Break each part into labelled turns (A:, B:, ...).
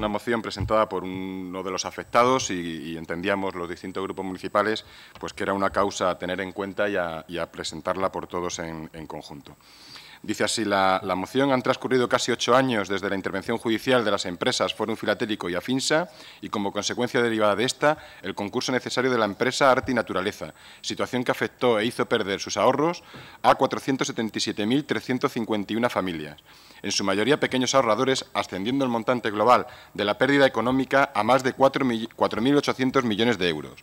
A: una moción presentada por uno de los afectados y, entendíamos los distintos grupos municipales pues que era una causa a tener en cuenta y a, presentarla por todos en conjunto. Dice así la, la, moción, han transcurrido casi ocho años desde la intervención judicial de las empresas Fórum Filatélico y Afinsa y como consecuencia derivada de esta, el concurso necesario de la empresa Arte y Naturaleza, situación que afectó e hizo perder sus ahorros a 477.351 familias, en su mayoría pequeños ahorradores, ascendiendo el montante global de la pérdida económica a más de 4.800 millones de euros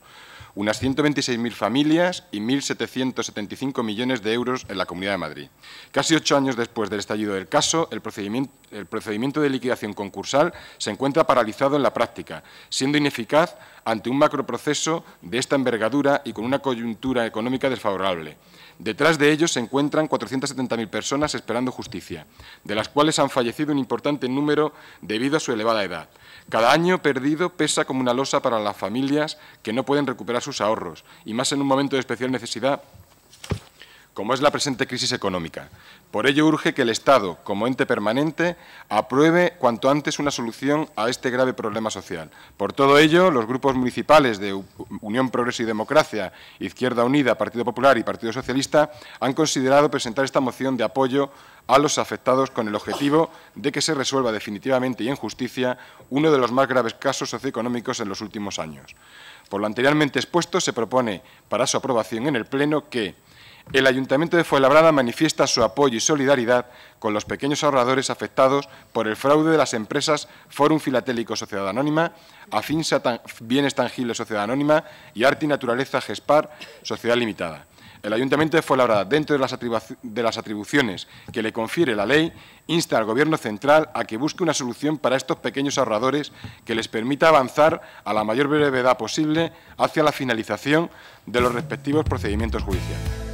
A: unas 126.000 familias y 1.775 millones de euros en la Comunidad de Madrid. Casi ocho años después del estallido del caso, el procedimiento, el procedimiento de liquidación concursal se encuentra paralizado en la práctica, siendo ineficaz ante un macroproceso de esta envergadura y con una coyuntura económica desfavorable. Detrás de ellos se encuentran 470.000 personas esperando justicia, de las cuales han fallecido un importante número debido a su elevada edad. Cada año perdido pesa como una losa para las familias que no pueden recuperar sus ahorros, y más en un momento de especial necesidad como es la presente crisis económica. Por ello urge que el Estado, como ente permanente, apruebe cuanto antes una solución a este grave problema social. Por todo ello, los grupos municipales de Unión Progreso y Democracia, Izquierda Unida, Partido Popular y Partido Socialista han considerado presentar esta moción de apoyo a los afectados con el objetivo de que se resuelva definitivamente y en justicia uno de los más graves casos socioeconómicos en los últimos años. Por lo anteriormente expuesto, se propone para su aprobación en el Pleno que el Ayuntamiento de Fuenlabrada manifiesta su apoyo y solidaridad con los pequeños ahorradores afectados por el fraude de las empresas Forum Filatélico Sociedad Anónima, Afinsa Bienes Tangibles Sociedad Anónima y Arte Naturaleza Gespar Sociedad Limitada. El Ayuntamiento de Fuenlabrada, dentro de las atribuciones que le confiere la ley, insta al Gobierno central a que busque una solución para estos pequeños ahorradores que les permita avanzar a la mayor brevedad posible hacia la finalización de los respectivos procedimientos judiciales.